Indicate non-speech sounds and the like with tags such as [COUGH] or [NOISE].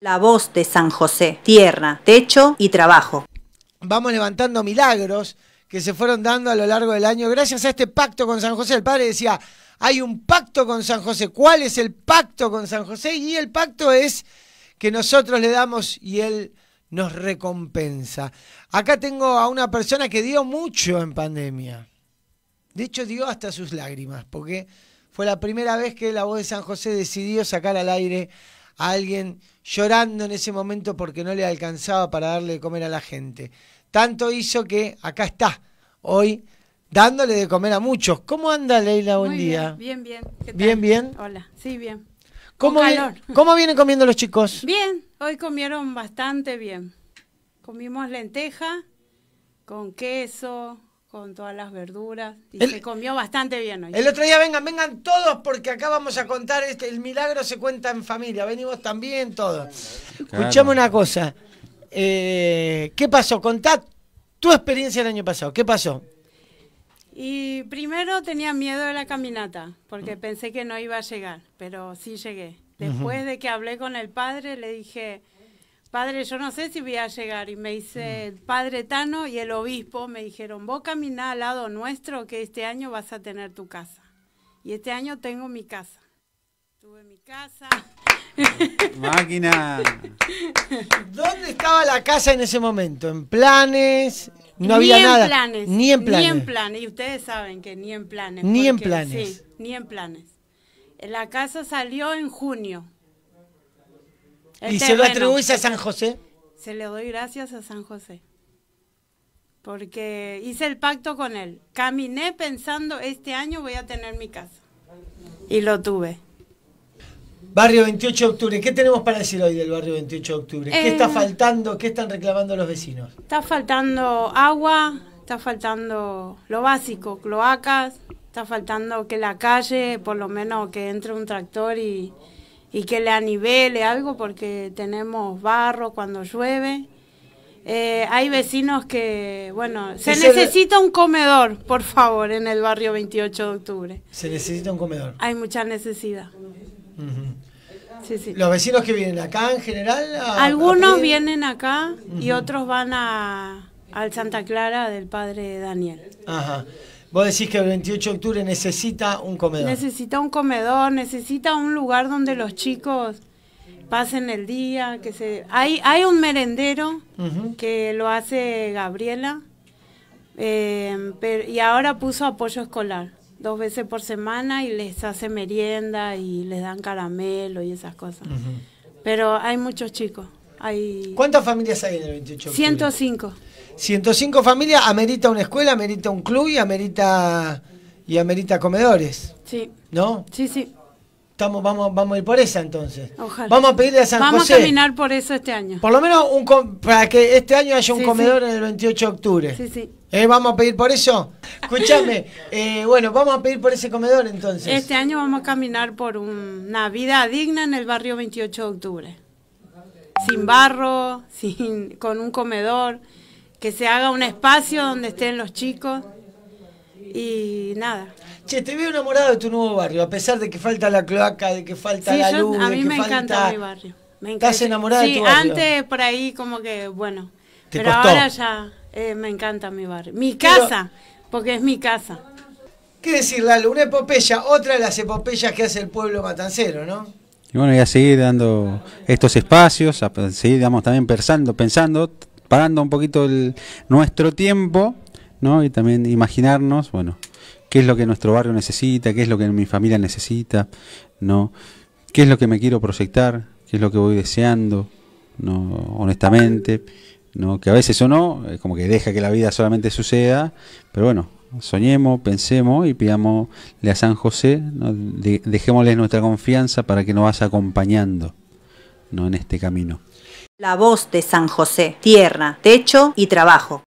La voz de San José, tierra, techo y trabajo. Vamos levantando milagros que se fueron dando a lo largo del año gracias a este pacto con San José. El padre decía, hay un pacto con San José. ¿Cuál es el pacto con San José? Y el pacto es que nosotros le damos y él nos recompensa. Acá tengo a una persona que dio mucho en pandemia. De hecho, dio hasta sus lágrimas, porque fue la primera vez que la voz de San José decidió sacar al aire alguien llorando en ese momento porque no le alcanzaba para darle de comer a la gente. Tanto hizo que acá está, hoy dándole de comer a muchos. ¿Cómo anda Leila? Buen día. Bien, bien. Bien. bien, bien. Hola, sí, bien. ¿Cómo, [LAUGHS] ¿Cómo vienen comiendo los chicos? Bien, hoy comieron bastante bien. Comimos lenteja con queso, con todas las verduras y se comió bastante bien hoy. El otro día vengan, vengan todos porque acá vamos a contar este, el milagro se cuenta en familia, venimos también todos. escuchemos una cosa, eh, ¿qué pasó? contad tu experiencia el año pasado, ¿qué pasó? Y primero tenía miedo de la caminata porque pensé que no iba a llegar, pero sí llegué. Después de que hablé con el padre le dije padre, yo no sé si voy a llegar. Y me dice mm. el padre Tano y el obispo, me dijeron, vos caminá al lado nuestro que este año vas a tener tu casa. Y este año tengo mi casa. Tuve mi casa. [LAUGHS] Máquina. ¿Dónde estaba la casa en ese momento? ¿En planes? No había en nada. Planes, ni en planes. Ni en planes. Y ustedes saben que ni en planes. Ni en planes. Sí, ni en planes. La casa salió en junio este, ¿Y se lo atribuís a San José? Se le doy gracias a San José. Porque hice el pacto con él. Caminé pensando, este año voy a tener mi casa. Y lo tuve. Barrio 28 de octubre, ¿qué tenemos para decir hoy del barrio 28 de octubre? ¿Qué está eh, faltando? ¿Qué están reclamando los vecinos? Está faltando agua, está faltando lo básico, cloacas, está faltando que la calle, por lo menos que entre un tractor y, y que le anivele algo porque tenemos barro cuando llueve. Eh, hay vecinos que, bueno, se, necesita un comedor, por favor, en el barrio 28 de octubre. Se necesita un comedor. Hay mucha necesidad. ¿Los vecinos que vienen acá en general? Algunos vienen acá y otros van al Santa Clara del padre Daniel. Ajá. Vos decís que el 28 de octubre necesita un comedor. Necesita un comedor, necesita un lugar donde los chicos pasen el día, que se hay hay un merendero que lo hace Gabriela em, y ahora puso apoyo escolar dos veces por semana y les hace merienda y les dan caramelo y esas cosas. Pero hay muchos chicos. ¿Cuántas familias hay en el 28? De 105. 105 familias, amerita una escuela, amerita un club y amerita y amerita comedores. Sí. ¿No? Sí, sí. Estamos, vamos, vamos a ir por esa entonces. Vamos a pedirle a San vamos José. Vamos a caminar por eso este año. Por lo menos un para que este año haya un comedor en el 28 de octubre. Sí, sí. Eh, ¿Vamos a pedir por eso? Escúchame, eh, bueno, vamos a pedir por ese comedor entonces. Este año vamos a caminar por una vida digna en el barrio 28 de octubre sin barro, sin, con un comedor, que se haga un espacio donde estén los chicos y nada. Che, te veo enamorado de tu nuevo barrio, a pesar de que falta la cloaca, de que falta la yo, Sí, A mí me encanta mi barrio. Me encanta. ¿Estás de tu barrio? antes por ahí como que, bueno, pero ahora ya eh, me encanta mi barrio. Mi casa, porque es mi casa. ¿Qué decir, Lalo? Una epopeya, otra de las epopeyas que hace el pueblo matancero, ¿no? Y bueno, y a seguir dando estos espacios, a seguir, digamos, también pensando, pensando, parando un poquito el, nuestro tiempo, ¿no? Y también imaginarnos, bueno, qué es lo que nuestro barrio necesita, qué es lo que mi familia necesita, ¿no? ¿Qué es lo que me quiero proyectar? ¿Qué es lo que voy deseando? ¿No? Honestamente, ¿no? Que a veces o no, como que deja que la vida solamente suceda, pero bueno, soñemos, pensemos y pidamosle a San José, dejémosle nuestra confianza para que nos vaya acompañando ¿no? en este camino. La voz de San José, tierra, techo y trabajo.